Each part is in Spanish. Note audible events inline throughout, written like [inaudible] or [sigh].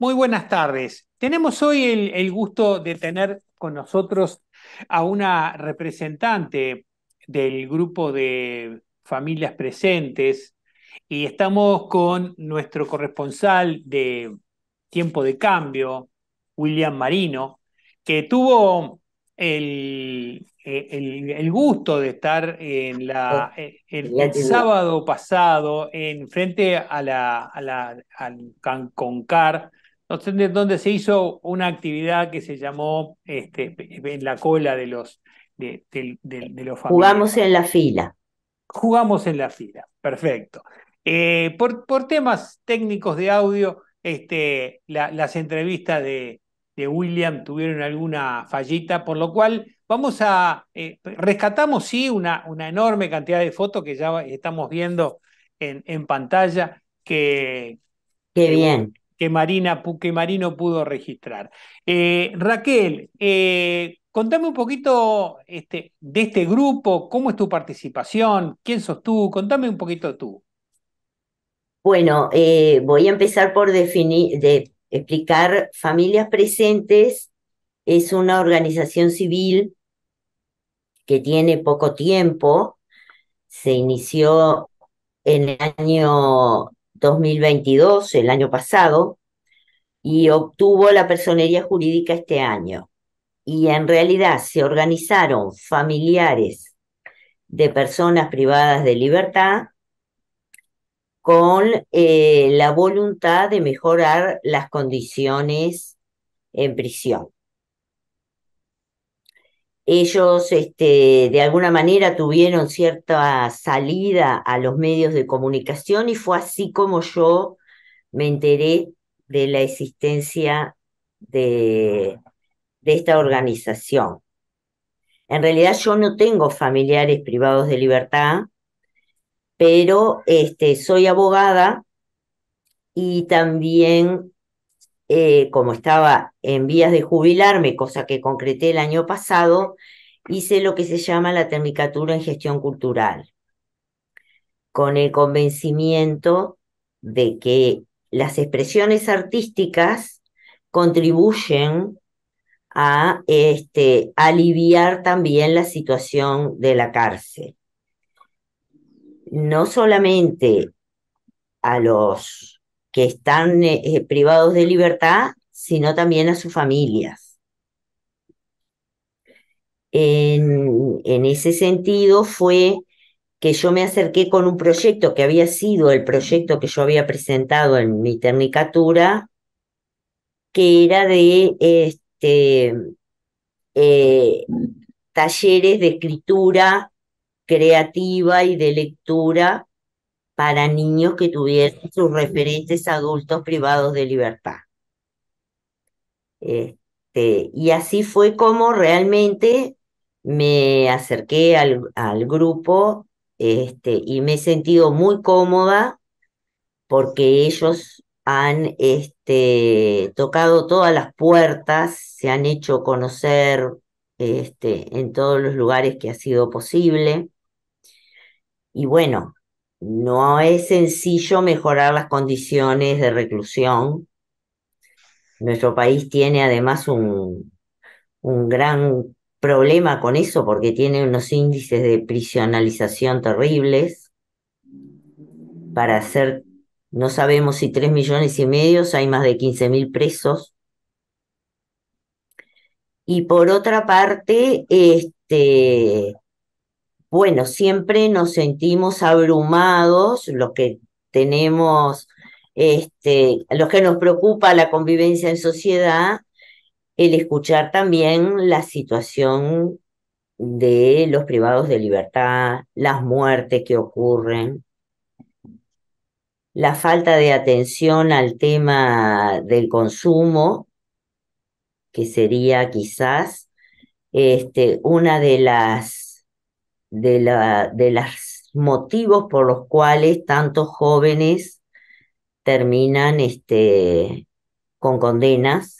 Muy buenas tardes. Tenemos hoy el, gusto de tener con nosotros a una representante del grupo de familias presentes y estamos con nuestro corresponsal de Tiempo de Cambio, William Marino, que tuvo el, el, gusto de estar oh, el, sábado pasado en frente a la, a la al Canconcar donde se hizo una actividad que se llamó este, en la cola de los, de, los Jugamos en la fila. Jugamos en la fila, perfecto. Eh, por, temas técnicos de audio, este, las entrevistas de, William tuvieron alguna fallita, por lo cual vamos a, eh, rescatamos sí una, una enorme cantidad de fotos que ya estamos viendo en, en pantalla, que... Qué bien que, Marina, Marino pudo registrar. Eh, Raquel, eh, contame un poquito este, de este grupo, cómo es tu participación, quién sos tú, contame un poquito tú. Bueno, eh, voy a empezar por definir, de explicar Familias Presentes. Es una organización civil que tiene poco tiempo. Se inició en el año 2022, el año pasado, y obtuvo la personería jurídica este año. Y en realidad se organizaron familiares de personas privadas de libertad con eh, la voluntad de mejorar las condiciones en prisión. Ellos este, de alguna manera tuvieron cierta salida a los medios de comunicación y fue así como yo me enteré de la existencia de, esta organización. En realidad yo no tengo familiares privados de libertad, pero este, soy abogada y también, eh, como estaba en vías de jubilarme, cosa que concreté el año pasado, hice lo que se llama la Tecnicatura en Gestión Cultural, con el convencimiento de que las expresiones artísticas contribuyen a este, aliviar también la situación de la cárcel. No solamente a los que están eh, eh, privados de libertad, sino también a sus familias. En, en ese sentido fue que yo me acerqué con un proyecto que había sido el proyecto que yo había presentado en mi ternicatura, que era de este, eh, talleres de escritura creativa y de lectura para niños que tuvieran sus referentes adultos privados de libertad. Este, y así fue como realmente me acerqué al, al grupo este, y me he sentido muy cómoda porque ellos han este, tocado todas las puertas, se han hecho conocer este, en todos los lugares que ha sido posible. Y bueno, no es sencillo mejorar las condiciones de reclusión. Nuestro país tiene además un, un gran problema con eso porque tiene unos índices de prisionalización terribles. Para hacer, no sabemos si 3 millones y medio, hay más de 15 mil presos. Y por otra parte, este, bueno, siempre nos sentimos abrumados, los que tenemos, este, los que nos preocupa la convivencia en sociedad, el escuchar también la situación de los privados de libertad, las muertes que ocurren, la falta de atención al tema del consumo, que sería quizás este, una de las de, la, de los motivos por los cuales tantos jóvenes terminan este, con condenas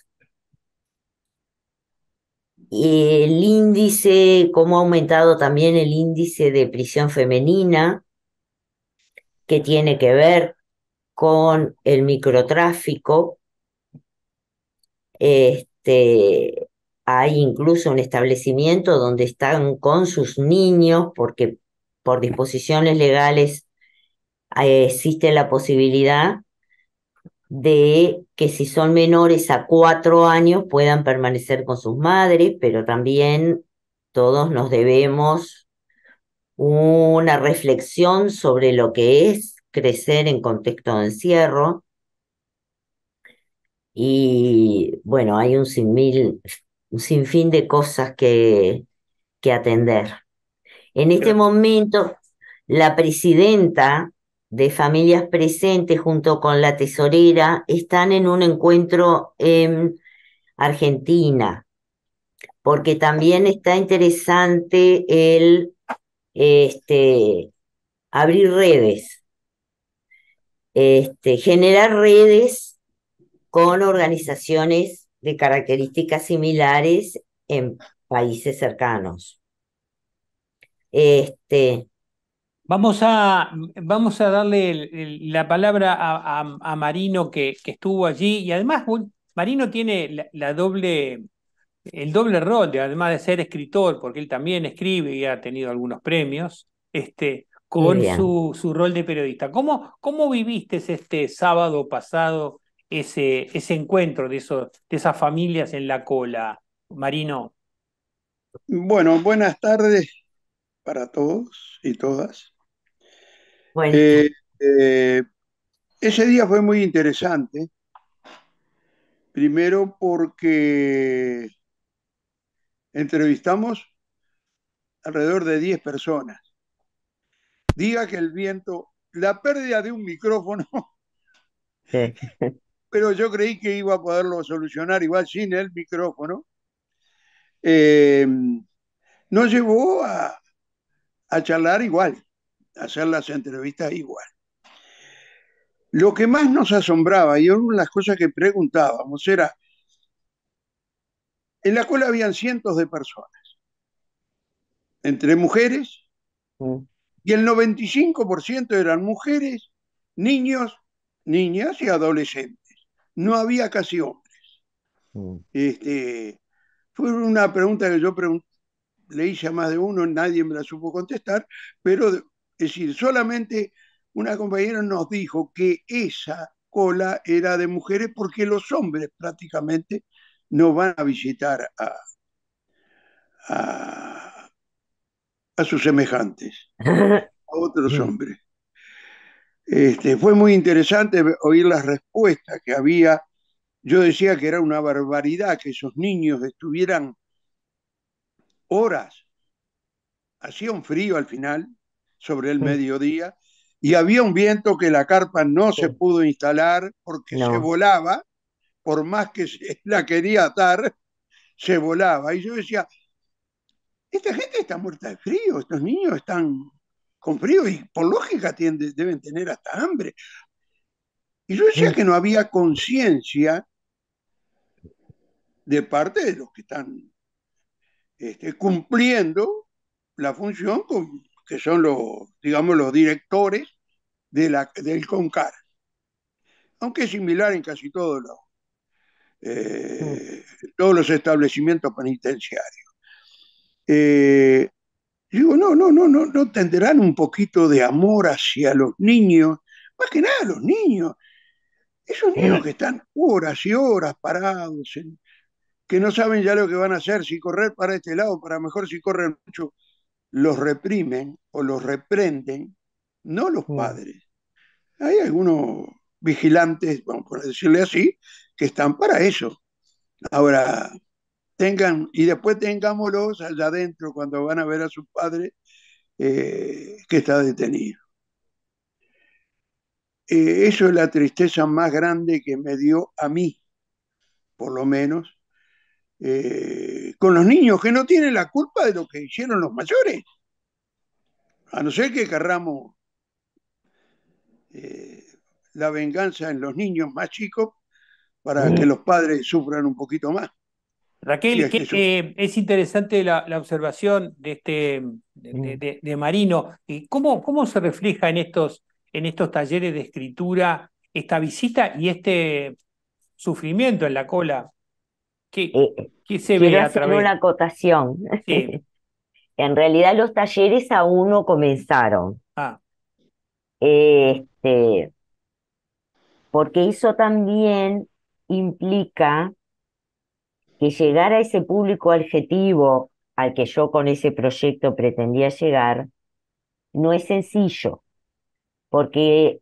el índice, cómo ha aumentado también el índice de prisión femenina, que tiene que ver con el microtráfico. Este, hay incluso un establecimiento donde están con sus niños, porque por disposiciones legales eh, existe la posibilidad de que si son menores a cuatro años puedan permanecer con sus madres, pero también todos nos debemos una reflexión sobre lo que es crecer en contexto de encierro. Y bueno, hay un, sin sinfín de cosas que, que atender. En este momento, la presidenta de familias presentes junto con la tesorera están en un encuentro en Argentina, porque también está interesante el este, abrir redes, este, generar redes con organizaciones de características similares en países cercanos. Este, Vamos a, vamos a darle la palabra a, Marino que, que, estuvo allí y además Marino tiene doble, el doble rol, además de ser escritor, porque él también escribe y ha tenido algunos premios, este, con su, rol de periodista. ¿Cómo, viviste este sábado pasado ese, ese encuentro de, de esas familias en la cola, Marino? Bueno, buenas tardes para todos y todas. Eh, eh, ese día fue muy interesante. Primero porque entrevistamos alrededor de 10 personas. Diga que el viento, la pérdida de un micrófono, [laughs] pero yo creí que iba a poderlo solucionar igual sin el micrófono, eh, nos llevó a charlar igual hacer las entrevistas igual. Lo que más nos asombraba y una de las cosas que preguntábamos era, en la cola habían cientos de personas, entre mujeres, mm. y el 95% eran mujeres, niños, niñas y adolescentes. No había casi hombres. Mm. Este, fue una pregunta que yo le hice a más de uno, nadie me la supo contestar, pero es decir, solamente una compañera nos dijo que esa cola era de mujeres porque los hombres prácticamente no van a visitar a, sus semejantes, a otros [laughs] hombres. Este, fue muy interesante oír las respuestas que había. Yo decía que era una barbaridad que esos niños estuvieran horas, hacía un frío al final, sobre el mm. mediodía y había un viento que la carpa no se pudo instalar porque se volaba, por más que [laughs] la quería atar, se volaba. Y yo decía, esta gente está muerta de frío, estos niños están con frío y por lógica deben tener hasta hambre. Y yo decía mm. que no había conciencia de parte de los que están este, cumpliendo la función con, que son los, digamos, los directores de la, del CONCAR. Aunque es similar en casi todos los, eh, todos los establecimientos penitenciarios. Eh, digo, no, no, no, no, no tendrán un poquito de amor hacia los niños, más que nada los niños. Esos niños que están horas y horas parados, que no saben ya lo que van a hacer, si correr para este lado, para mejor si corren mucho los reprimen o los reprenden, no los padres. Hay algunos vigilantes, vamos por decirle así, que están para eso. Ahora, tengan, y después tengámoslos allá adentro cuando van a ver a su padre eh, que está detenido. Eh, eso es la tristeza más grande que me dio a mí, por lo menos, eh, con los niños que no tienen la culpa de lo que hicieron los mayores. A no ser que querramos eh, la venganza en los niños más chicos para que los padres sufran un poquito más. Raquel, eh, es, interesante la, observación de este de, Marino. ¿Cómo, ¿Cómo, se refleja en estos, en estos talleres de escritura esta visita y este sufrimiento en la cola Oh, que se a hacer una acotación. [laughs] en realidad los talleres aún no comenzaron. Ah. Este, porque eso también implica que llegar a ese público adjetivo al que yo con ese proyecto pretendía llegar, no es sencillo, porque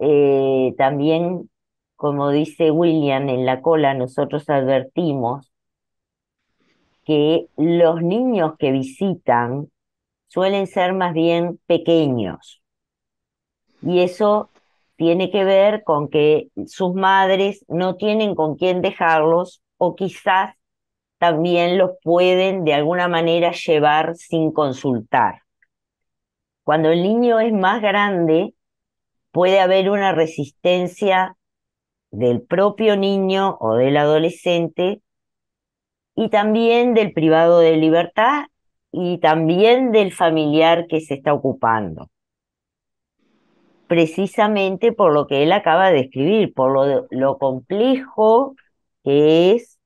eh, también como dice William en la cola, nosotros advertimos que los niños que visitan suelen ser más bien pequeños. Y eso tiene que ver con que sus madres no tienen con quién dejarlos o quizás también los pueden de alguna manera llevar sin consultar. Cuando el niño es más grande, puede haber una resistencia del propio niño o del adolescente y también del privado de libertad y también del familiar que se está ocupando. Precisamente por lo que él acaba de escribir, por lo, complejo que es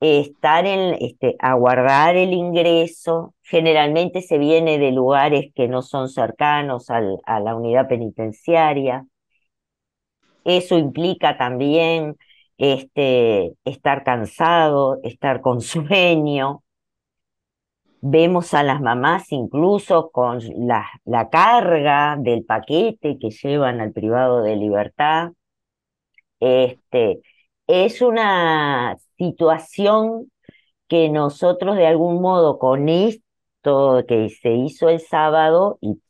estar en, este, aguardar el ingreso, generalmente se viene de lugares que no son cercanos a la unidad penitenciaria, eso implica también este, estar cansado, estar con [laughs] sueño. Vemos a las mamás incluso con la, la carga del paquete que llevan al privado de libertad. Este, es una situación que nosotros de algún modo con esto que se hizo el sábado y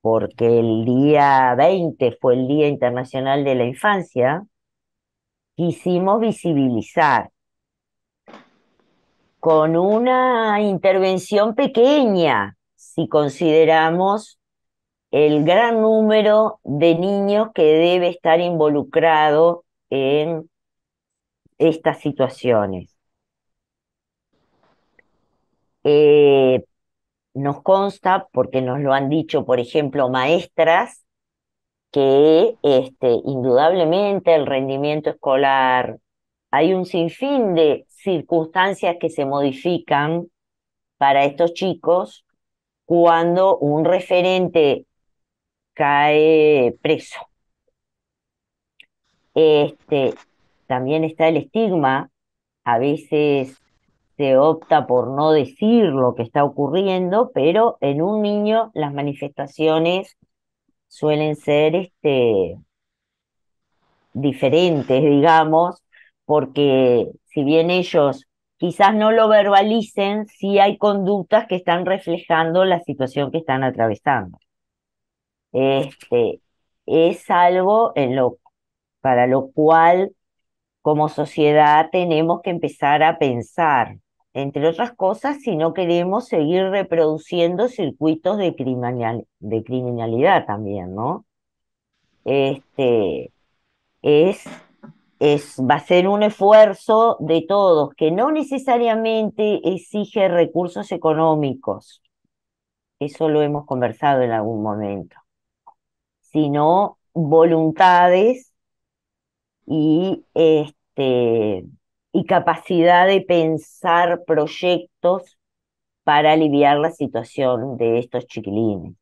porque el día 20 fue el Día Internacional de la Infancia, quisimos visibilizar con una intervención pequeña, si consideramos el gran número de niños que debe estar involucrado en estas situaciones. Eh, nos consta, porque nos lo han dicho, por ejemplo, maestras, que este, indudablemente el rendimiento escolar, hay un sinfín de circunstancias que se modifican para estos chicos cuando un referente cae preso. Este, también está el estigma, a veces se opta por no decir lo que está ocurriendo, pero en un niño las manifestaciones suelen ser este, diferentes, digamos, porque si bien ellos quizás no lo verbalicen, sí hay conductas que están reflejando la situación que están atravesando. Este, es algo para lo cual como sociedad tenemos que empezar a pensar entre otras cosas, si no queremos seguir reproduciendo circuitos de, criminalidad también, ¿no? Este, es, es, va a ser un esfuerzo de todos, que no necesariamente exige recursos económicos, eso lo hemos conversado en algún momento, sino voluntades y este y capacidad de pensar proyectos para aliviar la situación de estos chiquilines.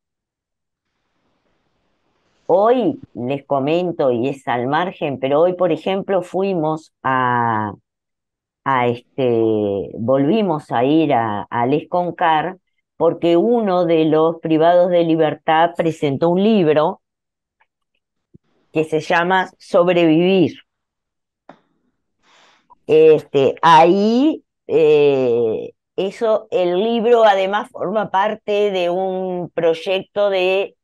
Hoy les comento, y es al margen, pero hoy, por ejemplo, fuimos a, este, volvimos a ir a, a porque uno de los privados de libertad presentó un libro que se llama Sobrevivir. Este, ahí eh, eso, el libro además forma parte de un proyecto de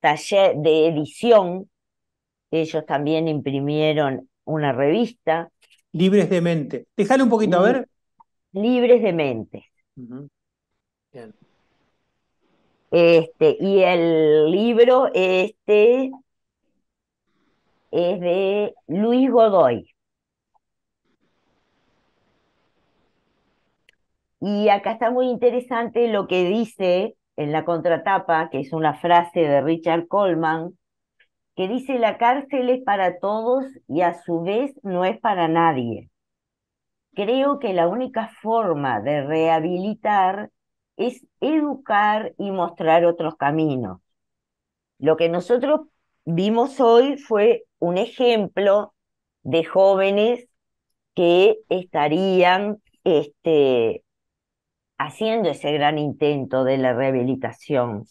taller de edición. Ellos también imprimieron una revista. Libres de mente. Déjale un poquito, a ver. Libres de mente. Este, y el libro este es de Luis Godoy. Y acá está muy interesante lo que dice en la contratapa, que es una frase de Richard Coleman, que dice la cárcel es para todos y a su vez no es para nadie. Creo que la única forma de rehabilitar es educar y mostrar otros caminos. Lo que nosotros vimos hoy fue un ejemplo de jóvenes que estarían este, haciendo ese gran intento de la rehabilitación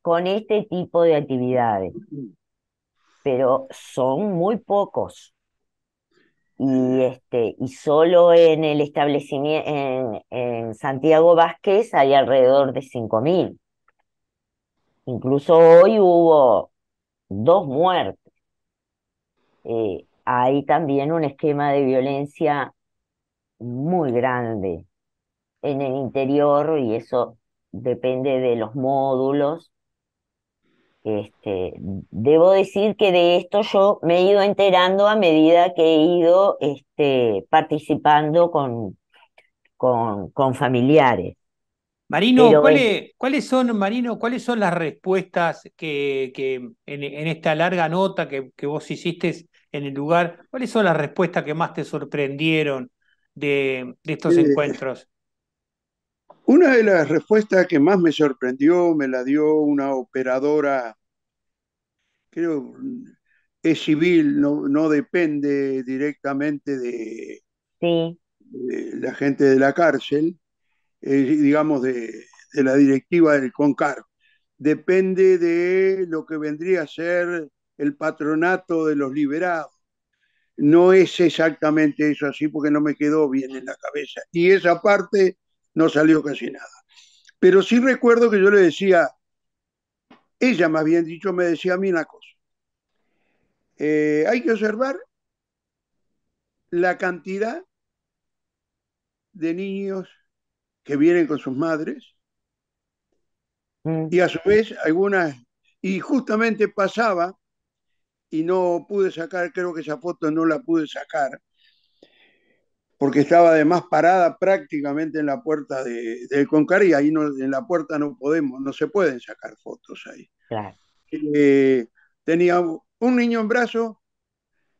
con este tipo de actividades, pero son muy pocos. Y, este, y solo en el establecimiento, en, Santiago Vázquez hay alrededor de 5.000. Incluso hoy hubo dos muertes. Eh, hay también un esquema de violencia muy grande en el interior y eso depende de los módulos. Este, debo decir que de esto yo me he ido enterando a medida que he ido este, participando con, con, con familiares. Marino, ¿cuáles son, Marino, cuáles son las respuestas que, en, esta larga nota que, vos hiciste en el lugar, cuáles son las respuestas que más te sorprendieron de, estos eh, encuentros? Una de las respuestas que más me sorprendió me la dio una operadora, creo, es civil, no, depende directamente de, la gente de la cárcel, eh, digamos, de, de, la directiva del CONCAR. Depende de lo que vendría a ser el patronato de los liberados. No es exactamente eso así porque no me quedó bien en la cabeza. Y esa parte no salió casi nada. Pero sí recuerdo que yo le decía, ella más bien dicho me decía a mí una cosa, eh, hay que observar la cantidad de niños que vienen con sus madres mm. y a su vez algunas, y justamente pasaba, y no pude sacar, creo que esa foto no la pude sacar, porque estaba además parada prácticamente en la puerta de, del Concar y ahí no, en la puerta no podemos, no se pueden sacar fotos ahí. Eh, tenía un niño en brazo,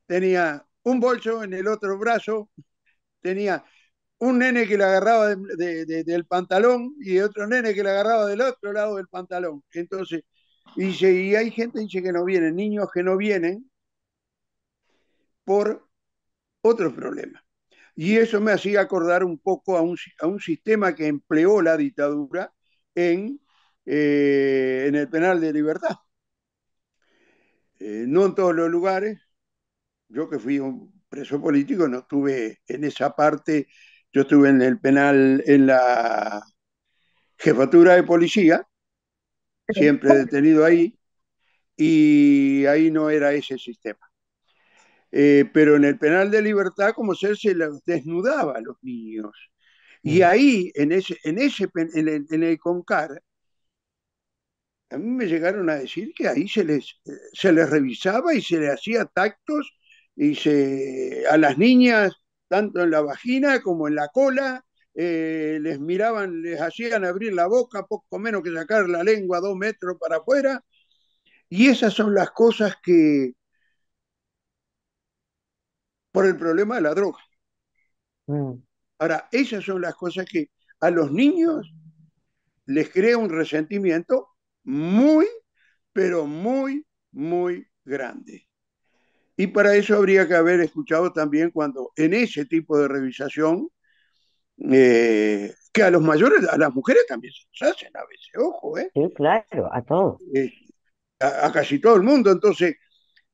tenía un bolso en el otro brazo, tenía un nene que le agarraba del pantalón y otro nene que le agarraba del otro lado del pantalón. Entonces, dice, y hay gente dice que no vienen, niños que no vienen por otros problemas. Y eso me hacía acordar un poco a un, sistema que empleó la dictadura en, eh, en el penal de libertad. Eh, no en todos los lugares. Yo que fui un preso político no estuve en esa parte. Yo estuve en el penal, en la jefatura de policía, siempre detenido ahí, y ahí no era ese sistema. Eh, pero en el penal de libertad, como ser, se les desnudaba a los niños. Y mm. ahí, en ese, en ese en el, CONCAR, a mí me llegaron a decir que ahí se les, se les revisaba y se les hacía tactos y se, a las niñas, tanto en la vagina como en la cola, eh, les miraban, les hacían abrir la boca, poco menos que sacar la lengua dos metros para afuera. Y esas son las cosas que, por el problema de la droga. Mm. Ahora, esas son las cosas que a los niños les crea un resentimiento muy, pero muy, muy grande. Y para eso habría que haber escuchado también cuando en ese tipo de revisación, eh, que a los mayores, a las mujeres también se los hacen a veces, ojo, ¿eh? Sí, claro, a todos. Eh, a, casi todo el mundo. Entonces,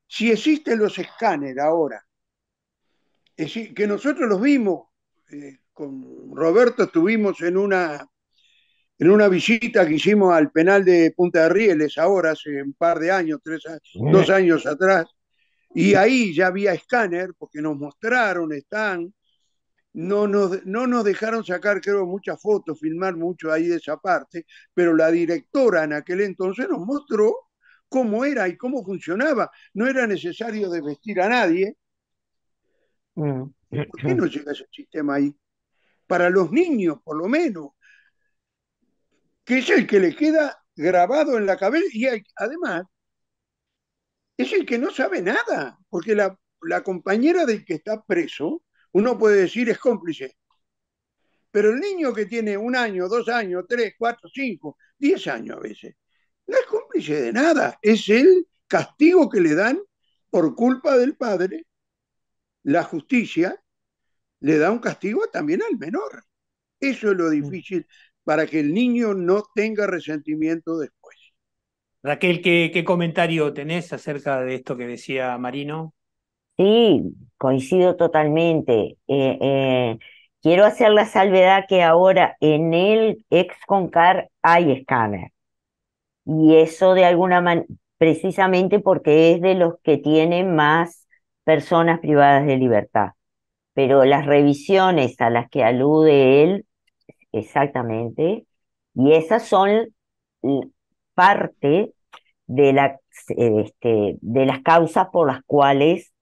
si existen los escáneres ahora es decir, que nosotros los vimos, eh, con Roberto estuvimos en una, en una visita que hicimos al penal de Punta de Rieles ahora, hace un par de años, tres, dos años atrás, y ahí ya había escáner, porque nos mostraron, están, no nos, no nos dejaron sacar, creo, muchas fotos, filmar mucho ahí de esa parte, pero la directora en aquel entonces nos mostró cómo era y cómo funcionaba. No era necesario desvestir a nadie, Mm. ¿Por qué no llega ese sistema ahí? Para los niños, por lo menos, que es el que le queda grabado en la cabeza y además es el que no sabe nada, porque la, la compañera del que está preso, uno puede decir es cómplice, pero el niño que tiene un año, dos años, tres, cuatro, cinco, diez años a veces, no es cómplice de nada, es el castigo que le dan por culpa del padre la justicia le da un castigo también al menor. Eso es lo difícil para que el niño no tenga resentimiento después. Raquel, ¿qué, comentario tenés acerca de esto que decía Marino? Sí, coincido totalmente. Eh, eh, quiero hacer la salvedad que ahora en el ex Concar hay escáner. Y eso de alguna manera, precisamente porque es de los que tienen más personas privadas de libertad. Pero las revisiones a las que alude él, exactamente, y esas son parte de, la, este, de las causas por las cuales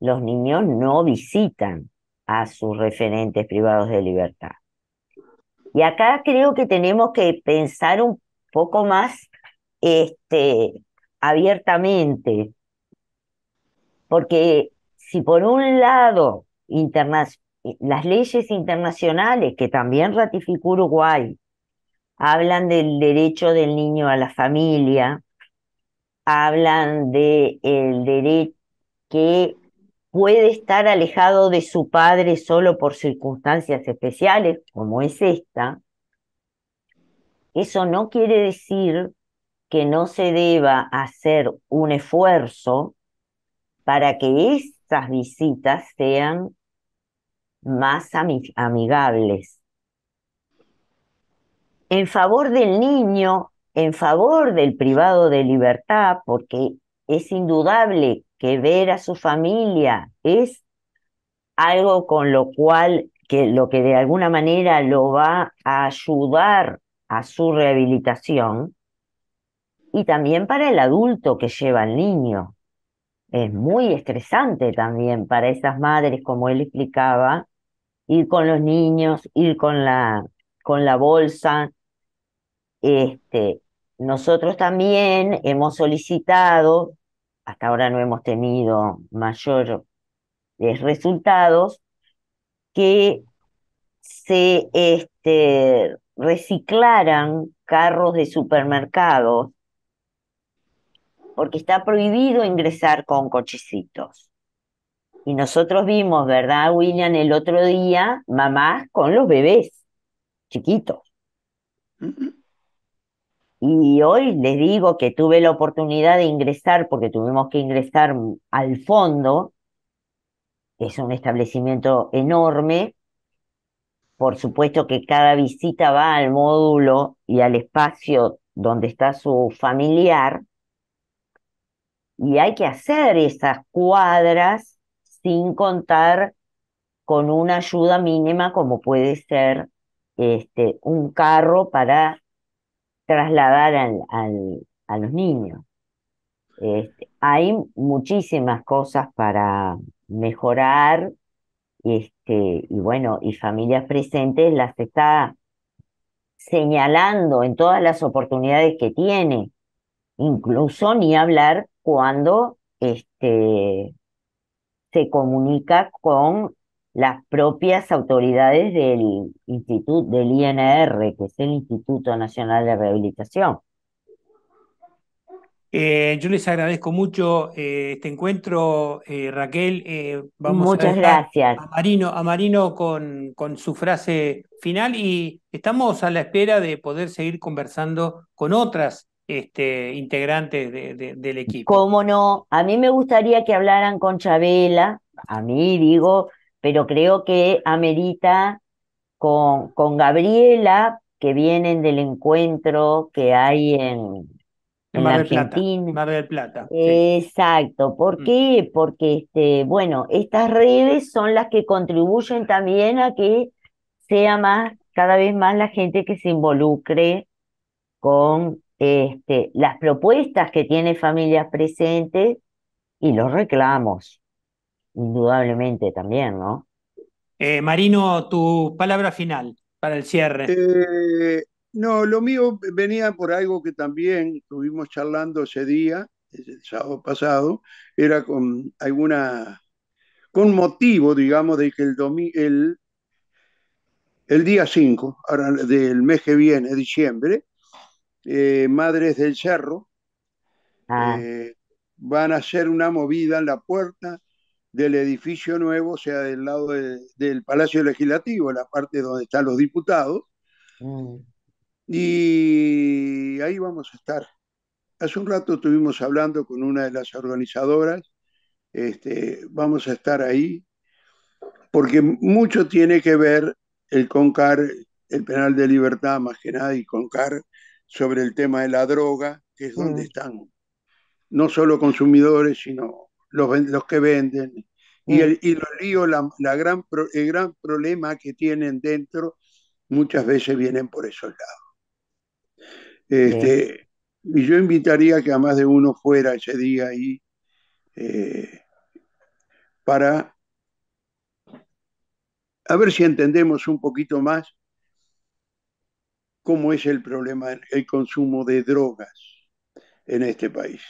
los niños no visitan a sus referentes privados de libertad. Y acá creo que tenemos que pensar un poco más este, abiertamente porque si por un lado las leyes internacionales que también ratificó Uruguay hablan del derecho del niño a la familia, hablan del derecho que puede estar alejado de su padre solo por circunstancias especiales, como es esta, eso no quiere decir que no se deba hacer un esfuerzo para que estas visitas sean más amigables. En favor del niño, en favor del privado de libertad, porque es indudable que ver a su familia es algo con lo cual, que lo que de alguna manera lo va a ayudar a su rehabilitación, y también para el adulto que lleva al niño, es muy estresante también para esas madres, como él explicaba, ir con los niños, ir con la, con la bolsa. Este, nosotros también hemos solicitado, hasta ahora no hemos tenido mayores eh, resultados, que se este, reciclaran carros de supermercados porque está prohibido ingresar con cochecitos. Y nosotros vimos, ¿verdad, William, el otro día, mamás con los bebés chiquitos. Y hoy les digo que tuve la oportunidad de ingresar, porque tuvimos que ingresar al fondo, que es un establecimiento enorme. Por supuesto que cada visita va al módulo y al espacio donde está su familiar, y hay que hacer esas cuadras sin contar con una ayuda mínima como puede ser este, un carro para trasladar a los niños. Este, hay muchísimas cosas para mejorar este, y bueno, y familias presentes las está señalando en todas las oportunidades que tiene, incluso ni hablar cuando este, se comunica con las propias autoridades del instituto del INR, que es el Instituto Nacional de Rehabilitación. Eh, yo les agradezco mucho eh, este encuentro, eh, Raquel. vamos Muchas a gracias. A Marino, a Marino con, con su frase final y estamos a la espera de poder seguir conversando con otras este, integrantes de, del equipo. ¿Cómo no? A mí me gustaría que hablaran con Chabela, a mí digo, pero creo que amerita con, con Gabriela, que vienen del encuentro que hay en, Mar del Plata, Exacto. ¿Por mm. qué? Porque, este, bueno, estas redes son las que contribuyen también a que sea más, cada vez más la gente que se involucre con este, las propuestas que tiene familias presentes y los reclamos, indudablemente también, ¿no? Eh, Marino, tu palabra final para el cierre. Eh, no, lo mío venía por algo que también estuvimos charlando ese día, el sábado pasado, era con alguna, con motivo, digamos, de que el, el, el día 5 del mes que viene, diciembre, eh, Madres del Cerro, ah. eh, van a hacer una movida en la puerta del edificio nuevo, o sea, del lado del Palacio Legislativo, la parte donde están los diputados. Mm. Y ahí vamos a estar. Hace un rato estuvimos hablando con una de las organizadoras, este, vamos a estar ahí, porque mucho tiene que ver el CONCAR, el Penal de Libertad más que nada, y CONCAR sobre el tema de la droga, que es donde mm. están no solo consumidores, sino los, los que venden. Y, mm. el, y la, gran, el gran problema que tienen dentro, muchas veces vienen por esos lados. Este, y yo invitaría que a más de uno fuera ese día ahí eh, para a ver si entendemos un poquito más cómo es el problema, el consumo de drogas en este país.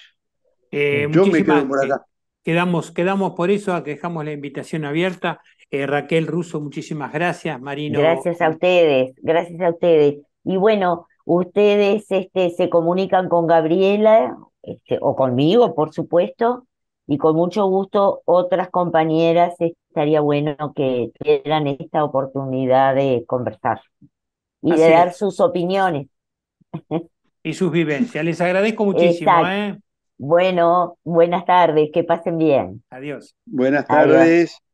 Eh, Yo me quedo por acá. Eh, quedamos, quedamos por eso, dejamos la invitación abierta. Eh, Raquel Russo, muchísimas gracias, Marino. Gracias a ustedes, gracias a ustedes. Y bueno, ustedes este, se comunican con Gabriela este, o conmigo, por supuesto, y con mucho gusto otras compañeras estaría bueno que tuvieran esta oportunidad de conversar y de dar sus opiniones. Y sus vivencias. Les agradezco [laughs] muchísimo. ¿eh? Bueno, buenas tardes, que pasen bien. Adiós. Buenas tardes.